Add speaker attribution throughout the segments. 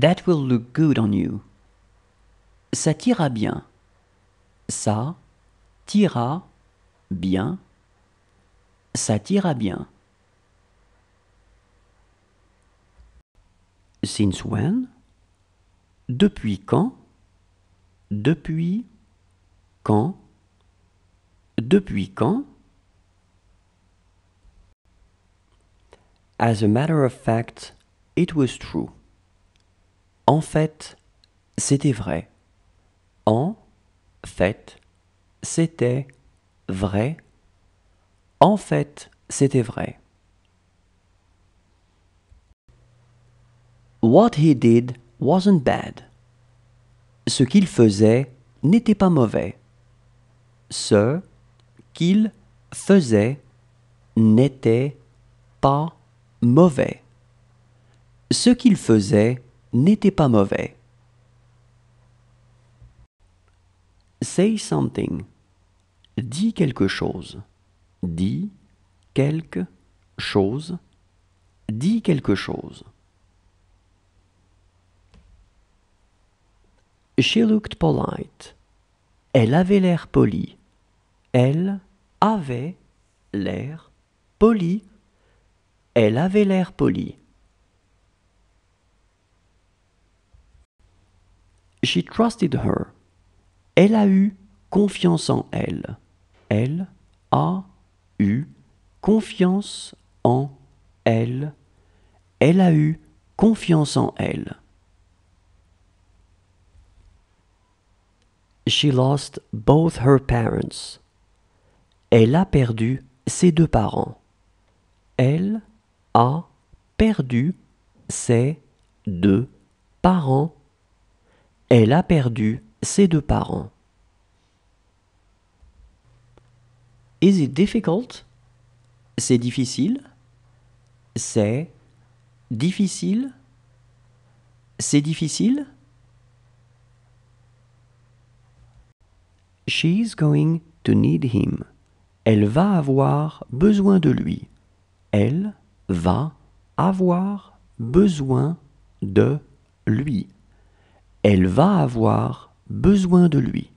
Speaker 1: That will look good on you. Ça tira bien. Ça tira bien. Ça tira bien. Since when? Depuis quand? Depuis quand? Depuis quand? As a matter of fact, it was true. En fait, c'était vrai. En fait, c'était vrai. En fait, c'était vrai. What he did wasn't bad. Ce qu'il faisait n'était pas mauvais. Ce qu'il faisait n'était pas mauvais. Ce qu'il faisait n'était pas mauvais. Say something. Dis quelque chose. Dis quelque chose. Dis quelque chose. She looked polite. Elle avait l'air poli. Elle avait l'air poli. Elle avait l'air poli. She trusted her. Elle a eu confiance en elle. Elle a eu confiance en elle. Elle a eu confiance en elle. She lost both her parents. Elle a perdu ses deux parents. Elle a perdu ses deux parents. Elle a perdu ses deux parents. Is it difficult? C'est difficile. C'est difficile. C'est difficile. She's going to need him. Elle va avoir besoin de lui. Elle va avoir besoin de lui elle va avoir besoin de lui.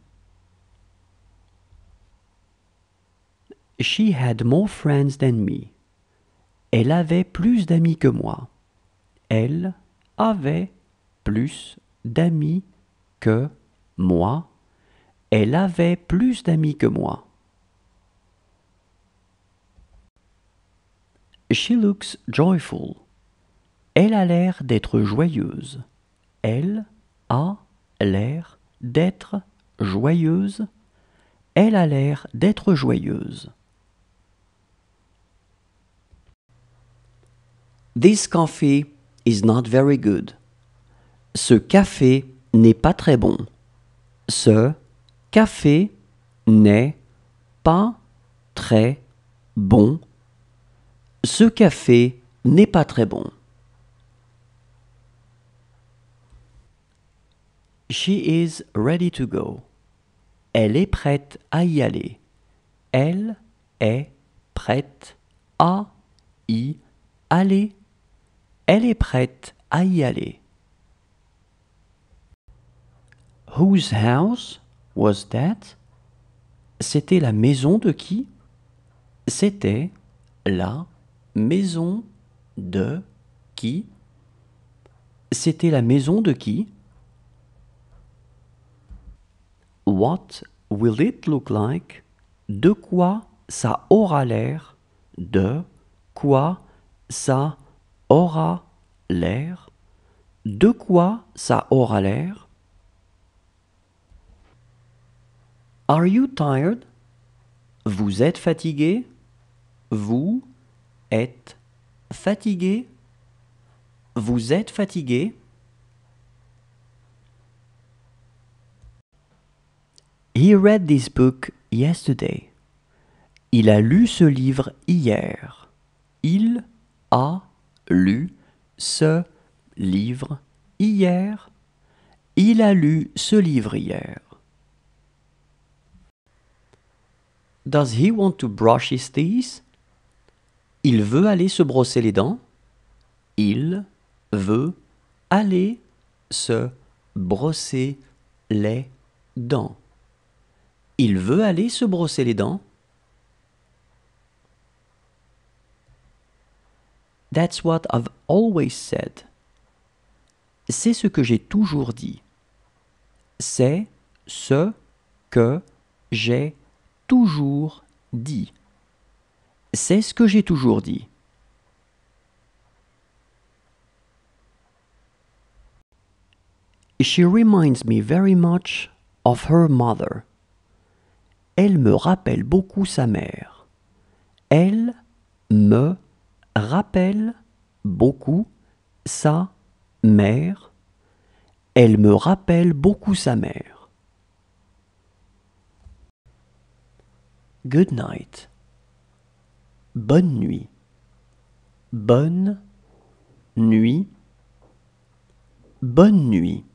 Speaker 1: She had more friends than me. Elle avait plus d'amis que moi. Elle avait plus d'amis que moi. Elle avait plus d'amis que moi. She looks joyful. Elle a l'air d'être joyeuse. Elle a l'air d'être joyeuse, elle a l'air d'être joyeuse. This coffee is not very good. Ce café n'est pas très bon. Ce café n'est pas très bon. Ce café n'est pas très bon. She is ready to go. Elle est prête à y aller. Elle est prête à y aller. Elle est prête à y aller. Whose house was that? C'était la maison de qui? C'était la maison de qui? C'était la maison de qui? What will it look like De quoi ça aura l'air De quoi ça aura l'air De quoi ça aura l'air Are you tired Vous êtes fatigué Vous êtes fatigué Vous êtes fatigué He read this book yesterday. Il a lu ce livre hier. Il a lu ce livre hier. Il a lu ce livre hier. Does he want to brush his teeth? Il veut aller se brosser les dents. Il veut aller se brosser les dents. Il veut aller se brosser les dents. That's what I've always said. C'est ce que j'ai toujours dit. C'est ce que j'ai toujours dit. C'est She reminds me very much of her mother. Elle me rappelle beaucoup sa mère. Elle me rappelle beaucoup sa mère. Elle me rappelle beaucoup sa mère. Good night. Bonne nuit. Bonne nuit. Bonne nuit.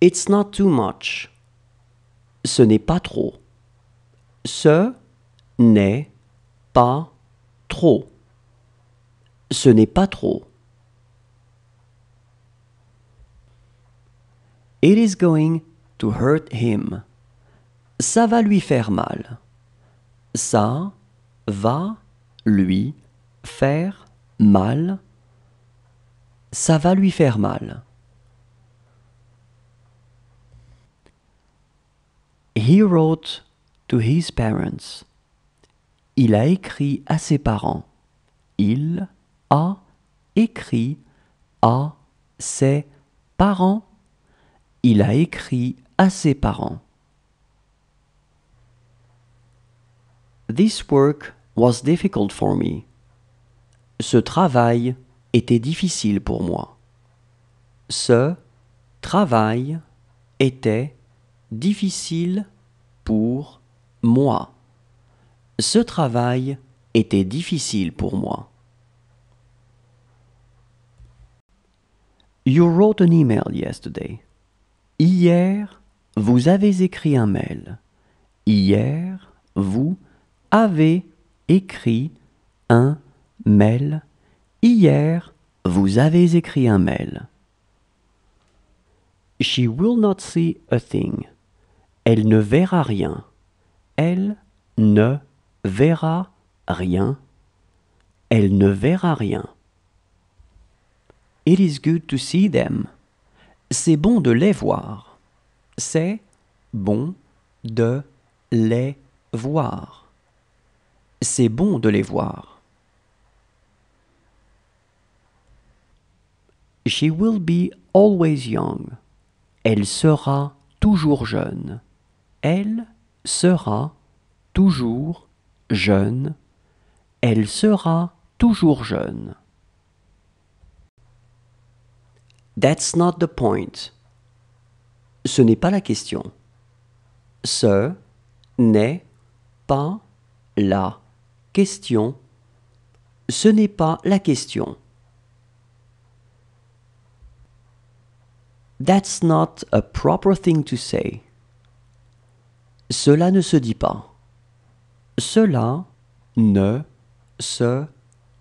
Speaker 1: It's not too much. Ce n'est pas trop. Ce n'est pas trop. Ce n'est pas trop. It is going to hurt him. Ça va lui faire mal. Ça va lui faire mal. Ça va lui faire mal. He wrote to his parents. Il a écrit à ses parents. Il a écrit à ses parents. Il a écrit à ses parents. This work was difficult for me. Ce travail était difficile pour moi. Ce travail était difficile pour moi. Ce travail était difficile pour moi. You wrote an email yesterday. Hier, vous avez écrit un mail. Hier, vous avez écrit un mail. Hier, vous avez écrit un mail. She will not see a thing. Elle ne verra rien. Elle ne verra rien. Elle ne verra rien. It is good to see them. C'est bon de les voir. C'est bon de les voir. C'est bon de les voir. She will be always young. Elle sera toujours jeune elle sera toujours jeune, elle sera toujours jeune. That's not the point. Ce n'est pas la question. Ce n'est pas la question. Ce n'est pas la question. That's not a proper thing to say. Cela ne se dit pas. Cela ne se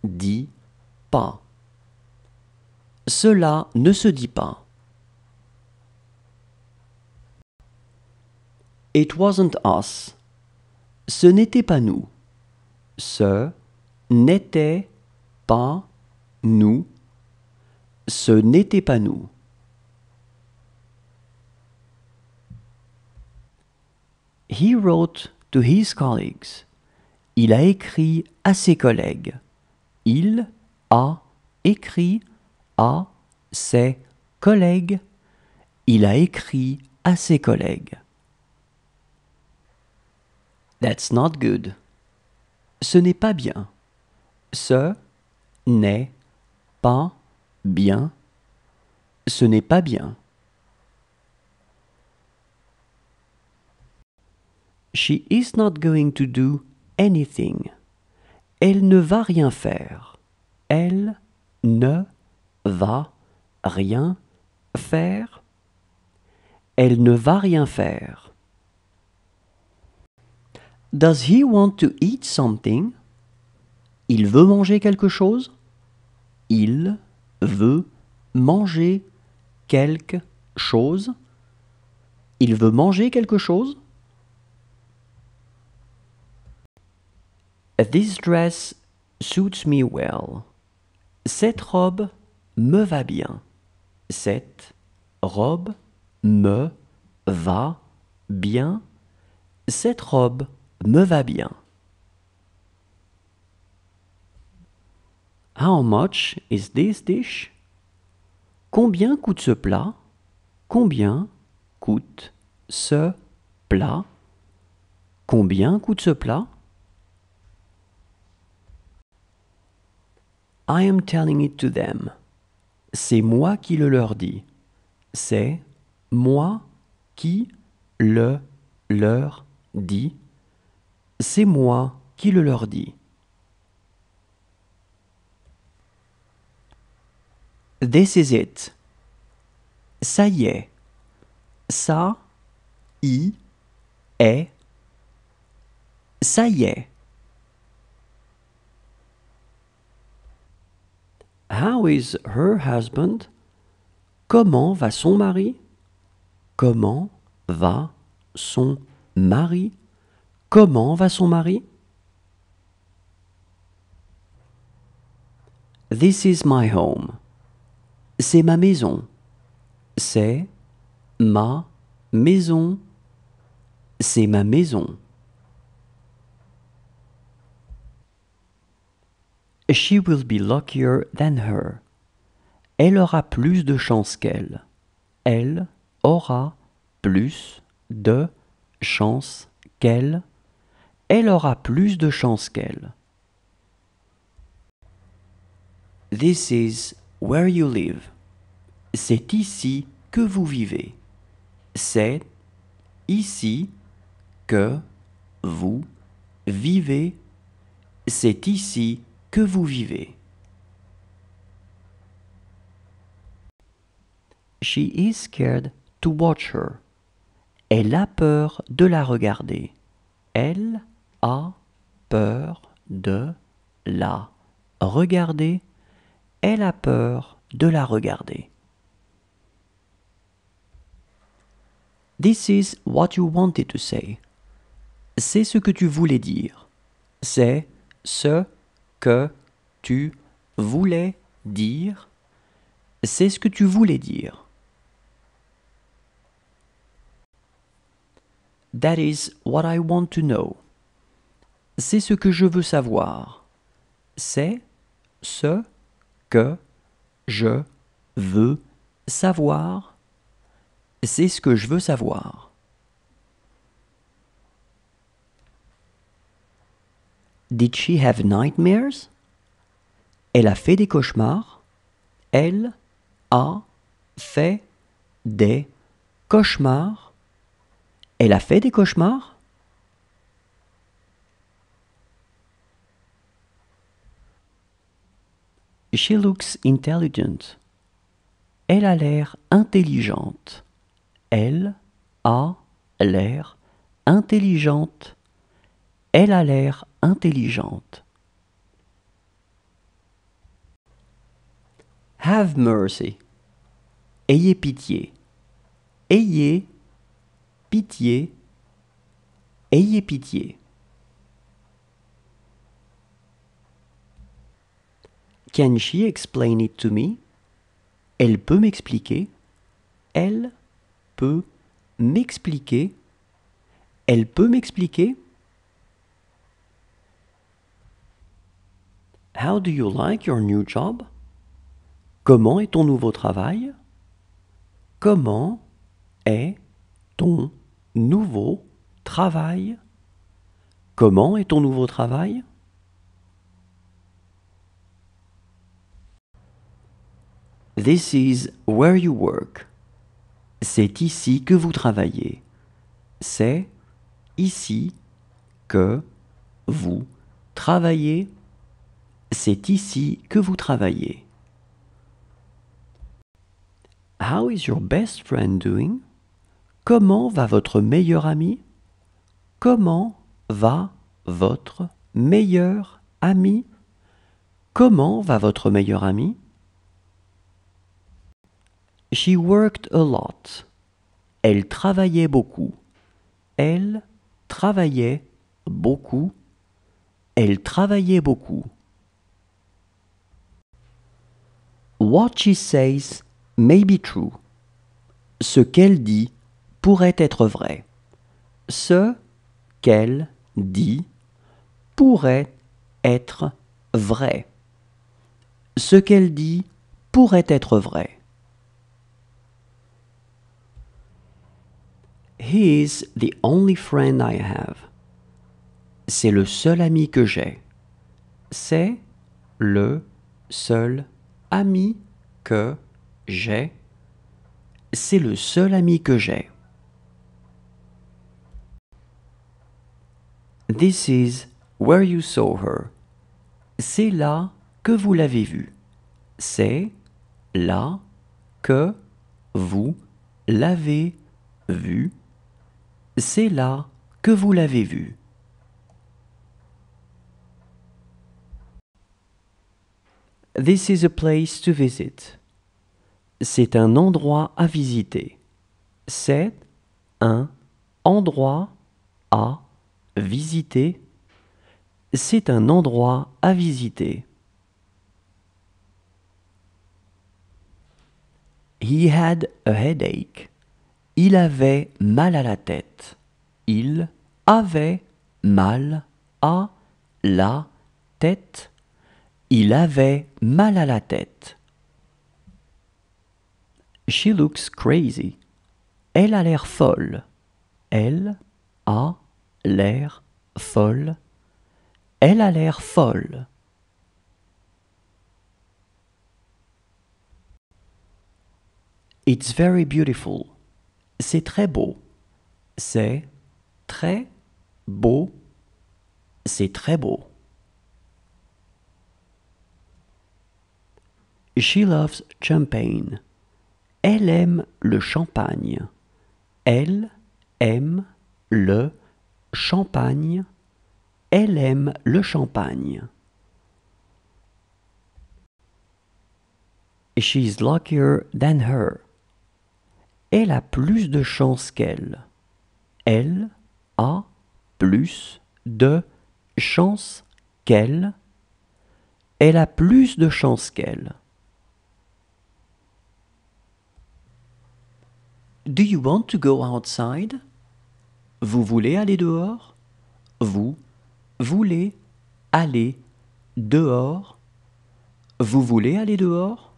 Speaker 1: dit pas. Cela ne se dit pas. It wasn't us. Ce n'était pas nous. Ce n'était pas nous. Ce n'était pas nous. He wrote to his colleagues. Il a écrit à ses collègues. Il a écrit à ses collègues. Il a écrit à ses collègues. That's not good. Ce n'est pas bien. Ce n'est pas bien. Ce n'est pas bien. She is not going to do anything. Elle ne va rien faire. Elle ne va rien faire. Elle ne va rien faire. Does he want to eat something? Il veut manger quelque chose? Il veut manger quelque chose? Il veut manger quelque chose? This dress suits me well. Cette robe me va bien. Cette robe me va bien. Cette robe me va bien. How much is this dish? Combien coûte ce plat? Combien coûte ce plat? Combien coûte ce plat? I am telling it to them. C'est moi qui le leur dis. C'est moi qui le leur dit. C'est moi qui le leur dis. This is it. Ça y est. Ça y est. Ça y est. How is her husband? Comment va son mari? Comment va son mari? Comment va son mari? This is my home. C'est ma maison. C'est ma maison. C'est ma maison. She will be luckier than her. Elle aura plus de chance qu'elle. Elle aura plus de chance qu'elle. Elle aura plus de chance qu'elle. This is where you live. C'est ici que vous vivez. C'est ici que vous vivez. C'est ici que vous vivez. She is scared to watch her. Elle a peur de la regarder. Elle a peur de la regarder. Elle a peur de la regarder. This is what you wanted to say. C'est ce que tu voulais dire. C'est ce que tu voulais dire C'est ce que tu voulais dire. That is what I want to know. C'est ce que je veux savoir. C'est ce que je veux savoir. C'est ce que je veux savoir. Did she have nightmares? Elle a fait des cauchemars. Elle a fait des cauchemars. Elle a fait des cauchemars. She looks intelligent. Elle a l'air intelligente. Elle a l'air intelligente. Elle a l'air intelligente. Have mercy. Ayez pitié. Ayez pitié. Ayez pitié. Can she explain it to me? Elle peut m'expliquer. Elle peut m'expliquer. Elle peut m'expliquer. How do you like your new job? Comment est ton nouveau travail? Comment est ton nouveau travail? Comment est ton nouveau travail? This is where you work. C'est ici que vous travaillez. C'est ici que vous travaillez. C'est ici que vous travaillez. How is your best friend doing? Comment va votre meilleur ami? Comment va votre meilleur ami? Comment va votre meilleur ami? She worked a lot. Elle travaillait beaucoup. Elle travaillait beaucoup. Elle travaillait beaucoup. What she says may be true. Ce qu'elle dit pourrait être vrai. Ce qu'elle dit pourrait être vrai. Ce qu'elle dit pourrait être vrai. He is the only friend I have. C'est le seul ami que j'ai. C'est le seul ami que j'ai, c'est le seul ami que j'ai. This is where you saw her. C'est là que vous l'avez vu. C'est là que vous l'avez vu. C'est là que vous l'avez vu. This is a place to visit. C'est un endroit à visiter. C'est un endroit à visiter. C'est un endroit à visiter. He had a headache. Il avait mal à la tête. Il avait mal à la tête. Il avait mal à la tête. She looks crazy. Elle a l'air folle. Elle a l'air folle. Elle a l'air folle. It's very beautiful. C'est très beau. C'est très beau. C'est très beau. She loves champagne. Elle aime le champagne. Elle aime le champagne. Elle aime le champagne. She's luckier than her. Elle a plus de chance qu'elle. Elle a plus de chance qu'elle. Elle a plus de chance qu'elle. Do you want to go outside? Vous voulez aller dehors? Vous voulez aller dehors? Vous voulez aller dehors?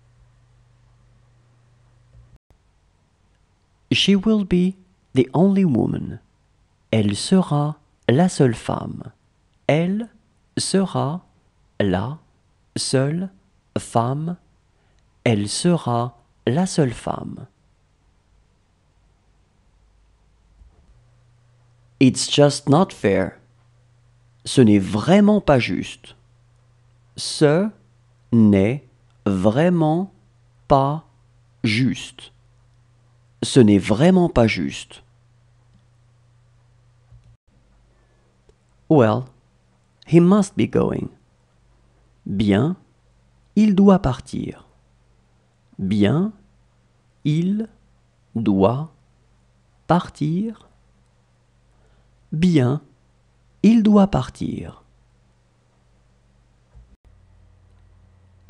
Speaker 1: She will be the only woman. Elle sera la seule femme. Elle sera la seule femme. Elle sera la seule femme. It's just not fair. Ce n'est vraiment pas juste. Ce n'est vraiment pas juste. Ce n'est vraiment pas juste. Well, he must be going. Bien, il doit partir. Bien, il doit partir. Bien, il doit partir.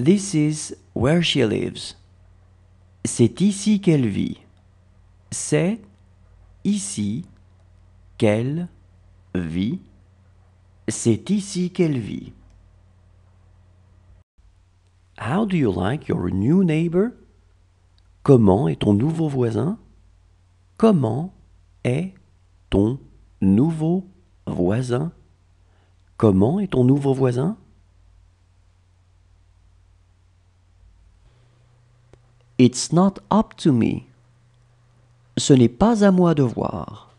Speaker 1: This is where she lives. C'est ici qu'elle vit. C'est ici qu'elle vit. C'est ici qu'elle vit. How do you like your new neighbor? Comment est ton nouveau voisin? Comment est ton nouveau voisin. Comment est ton nouveau voisin It's not up to me. Ce n'est pas à moi de voir.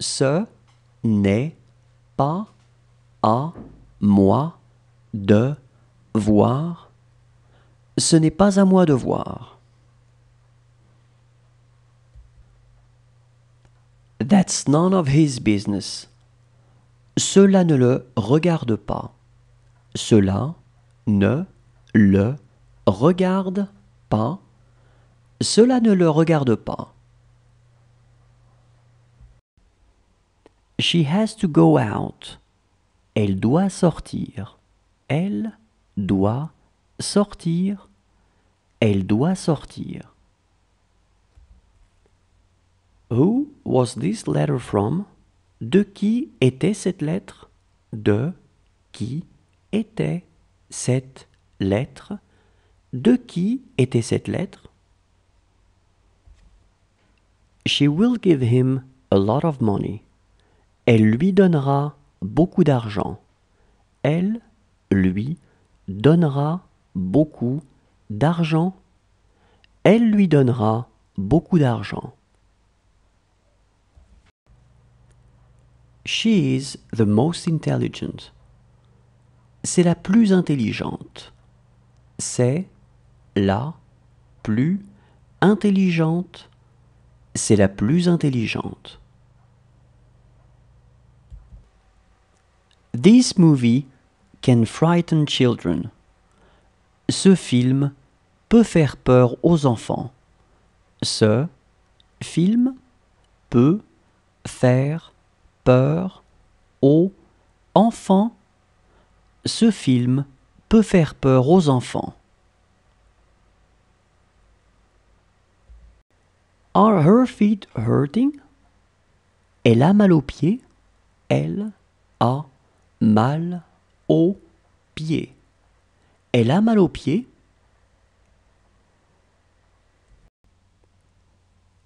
Speaker 1: Ce n'est pas à moi de voir. Ce n'est pas à moi de voir. That's none of his business. Cela ne le regarde pas. Cela ne le regarde pas. Cela ne le regarde pas. She has to go out. Elle doit sortir. Elle doit sortir. Elle doit sortir. Who was this letter from? De qui était cette lettre? De qui était cette lettre? De qui était cette lettre? She will give him a lot of money. Elle lui donnera beaucoup d'argent. Elle lui donnera beaucoup d'argent. Elle lui donnera beaucoup d'argent. She is the most intelligent. C'est la plus intelligente. C'est la plus intelligente. C'est la plus intelligente. This movie can frighten children. Ce film peut faire peur aux enfants. Ce film peut faire peur aux enfants. Ce film peut faire peur aux enfants. Are her feet hurting? Elle a mal aux pieds. Elle a mal aux pieds. Elle a mal aux pieds.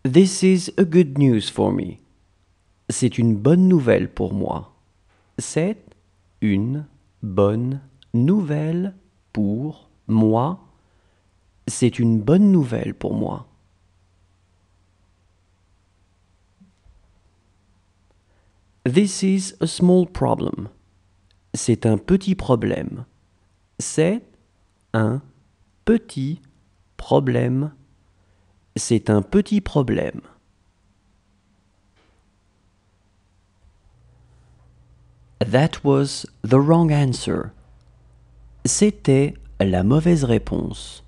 Speaker 1: This is a good news for me. C'est une bonne nouvelle pour moi. C'est une bonne nouvelle pour moi. C'est une bonne nouvelle pour moi. This is a small problem. C'est un petit problème. C'est un petit problème. C'est un petit problème. That was the wrong answer. C'était la mauvaise réponse.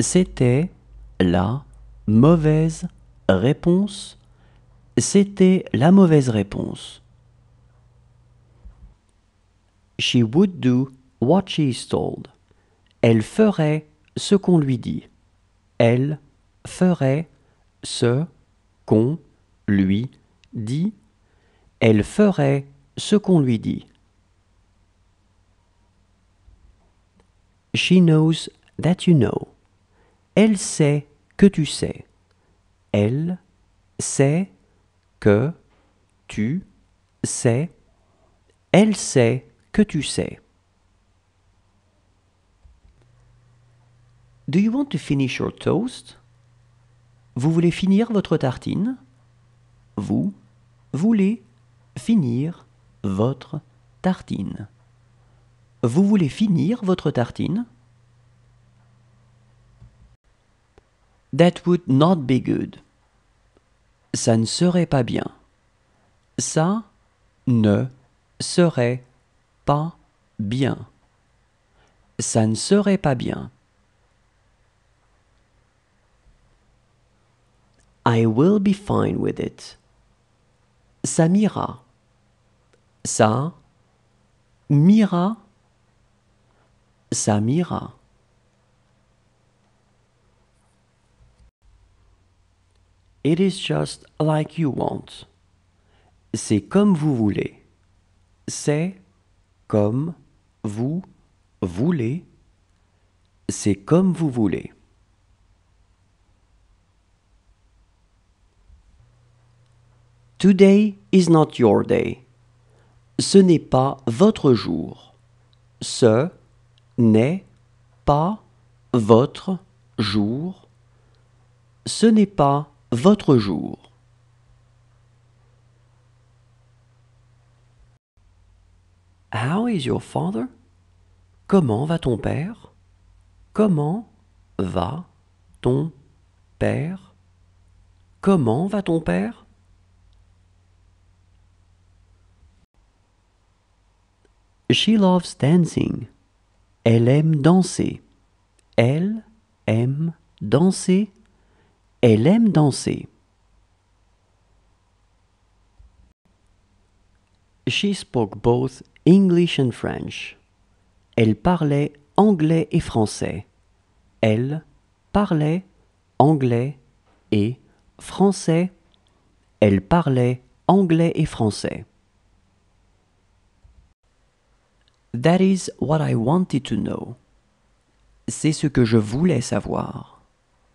Speaker 1: C'était la mauvaise réponse. C'était la mauvaise réponse. She would do what she is told. Elle ferait ce qu'on lui dit. Elle ferait ce qu'on lui dit. Elle ferait ce qu'on lui dit. She knows that you know. Elle sait que tu sais. Elle sait que tu sais. Elle sait que tu sais. Do you want to finish your toast? Vous voulez finir votre tartine? Vous voulez finir votre tartine. Vous voulez finir votre tartine? That would not be good. Ça ne serait pas bien. Ça ne serait pas bien. Ça ne serait pas bien. I will be fine with it. Ça m'ira ça mira, ça It is just like you want. C'est comme vous voulez. C'est comme vous voulez. C'est comme vous voulez. Today is not your day ce n'est pas votre jour. Ce n'est pas votre jour. Ce n'est pas votre jour. How is your father? Comment va ton père? Comment va ton père? Comment va ton père? She loves dancing. Elle aime danser. Elle aime danser. Elle aime danser. She spoke both English and French. Elle parlait anglais et français. Elle parlait anglais et français. Elle parlait anglais et français. That is what I wanted to know. C'est ce que je voulais savoir.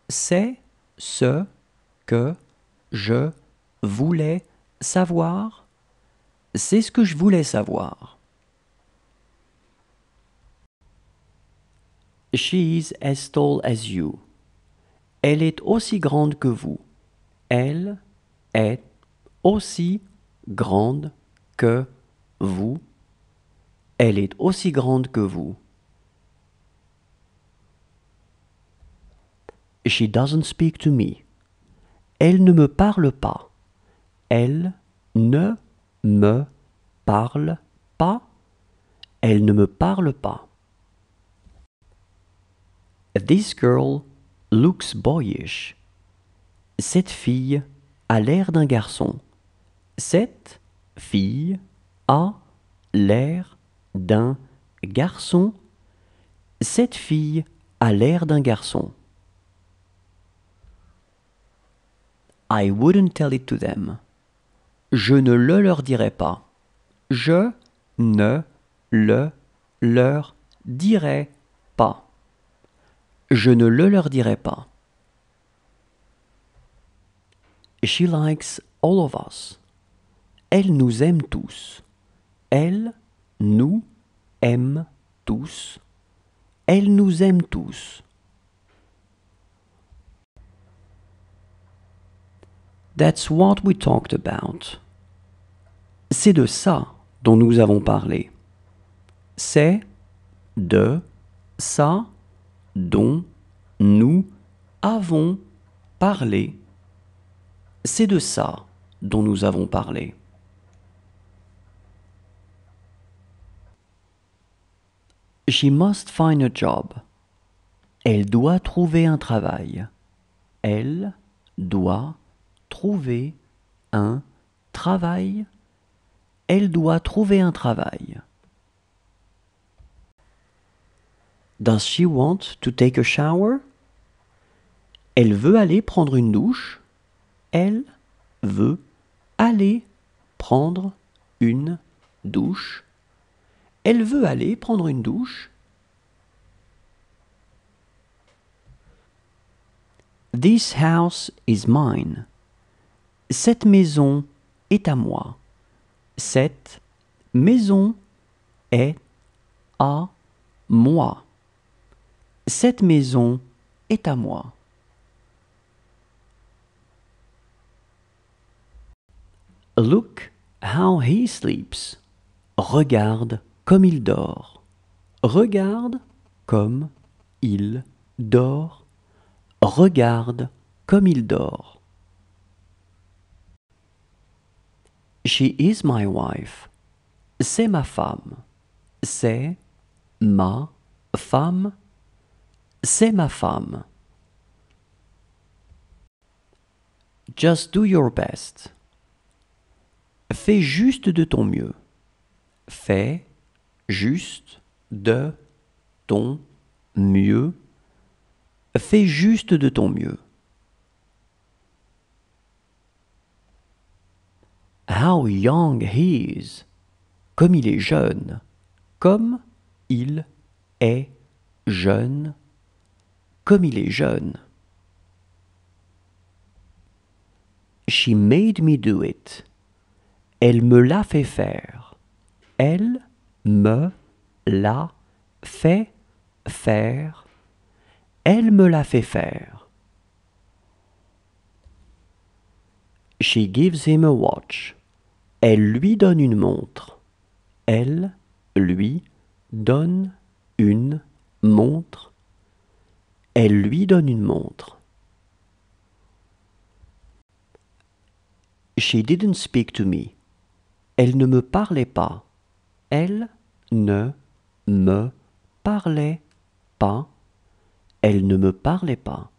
Speaker 1: C'est ce que je voulais savoir. C'est ce que je voulais savoir. She is as tall as you. Elle est aussi grande que vous. Elle est aussi grande que vous. Elle est aussi grande que vous. She doesn't speak to me. Elle ne me parle pas. Elle ne me parle pas. Elle ne me parle pas. This girl looks boyish. Cette fille a l'air d'un garçon. Cette fille a l'air d'un garçon, cette fille a l'air d'un garçon. I wouldn't tell it to them. Je ne le leur dirai pas. Je ne le leur dirai pas. Je ne le leur dirai pas. She likes all of us. Elle nous aime tous. Elle nous aime tous, elle nous aime tous. That's what we talked about. C'est de ça dont nous avons parlé. C'est de ça dont nous avons parlé. C'est de ça dont nous avons parlé. She must find a job. Elle doit trouver un travail. Elle doit trouver un travail. Elle doit trouver un travail. Does she want to take a shower? Elle veut aller prendre une douche. Elle veut aller prendre une douche elle veut aller prendre une douche. This house is mine. Cette maison est à moi. Cette maison est à moi. Cette maison est à moi. Look how he sleeps. Regarde comme il dort. Regarde comme il dort. Regarde comme il dort. She is my wife. C'est ma femme. C'est ma femme. C'est ma femme. Just do your best. Fais juste de ton mieux. Fais juste, de ton mieux. Fais juste de ton mieux. How young he is. Comme il est jeune. Comme il est jeune. Comme il est jeune. She made me do it. Elle me l'a fait faire. Elle me l'a fait faire. Elle me l'a fait faire. She gives him a watch. Elle lui donne une montre. Elle lui donne une montre. Elle lui donne une montre. She didn't speak to me. Elle ne me parlait pas. Elle ne me parlait pas. Elle ne me parlait pas.